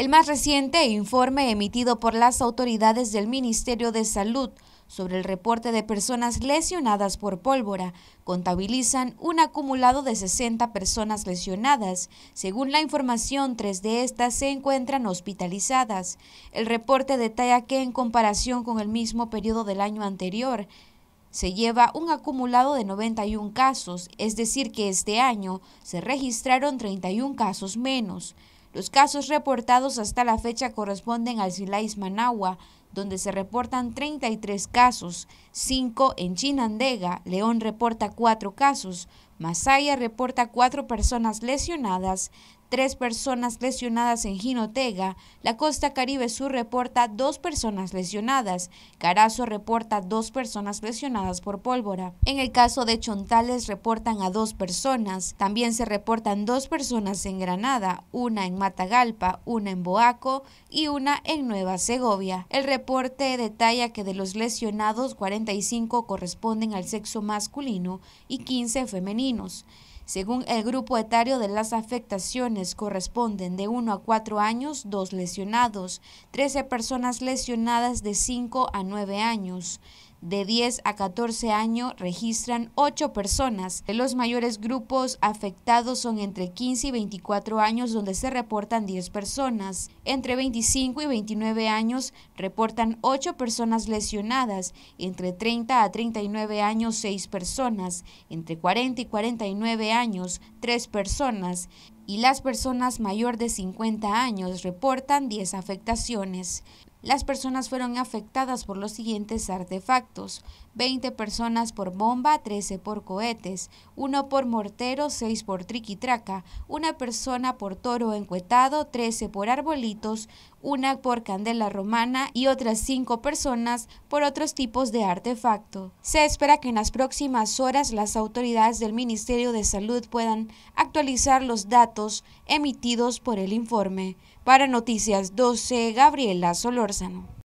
El más reciente informe emitido por las autoridades del Ministerio de Salud sobre el reporte de personas lesionadas por pólvora contabilizan un acumulado de 60 personas lesionadas. Según la información, tres de estas se encuentran hospitalizadas. El reporte detalla que en comparación con el mismo periodo del año anterior, se lleva un acumulado de 91 casos, es decir, que este año se registraron 31 casos menos. Los casos reportados hasta la fecha corresponden al Silais Managua, donde se reportan 33 casos, 5 en Chinandega, León reporta 4 casos, Masaya reporta 4 personas lesionadas, tres personas lesionadas en Jinotega, la costa Caribe Sur reporta dos personas lesionadas, Carazo reporta dos personas lesionadas por pólvora. En el caso de Chontales reportan a dos personas, también se reportan dos personas en Granada, una en Matagalpa, una en Boaco y una en Nueva Segovia. El reporte detalla que de los lesionados 45 corresponden al sexo masculino y 15 femeninos. Según el grupo etario de las afectaciones, corresponden de 1 a 4 años, 2 lesionados, 13 personas lesionadas de 5 a 9 años, de 10 a 14 años registran 8 personas. Los mayores grupos afectados son entre 15 y 24 años donde se reportan 10 personas. Entre 25 y 29 años reportan 8 personas lesionadas. Entre 30 a 39 años 6 personas. Entre 40 y 49 años 3 personas y las personas mayor de 50 años reportan 10 afectaciones. Las personas fueron afectadas por los siguientes artefactos, 20 personas por bomba, 13 por cohetes, 1 por mortero, 6 por triquitraca, 1 persona por toro encuetado, 13 por arbolitos, 1 por candela romana y otras 5 personas por otros tipos de artefacto. Se espera que en las próximas horas las autoridades del Ministerio de Salud puedan actualizar los datos emitidos por el informe. Para Noticias 12, Gabriela Solor seno.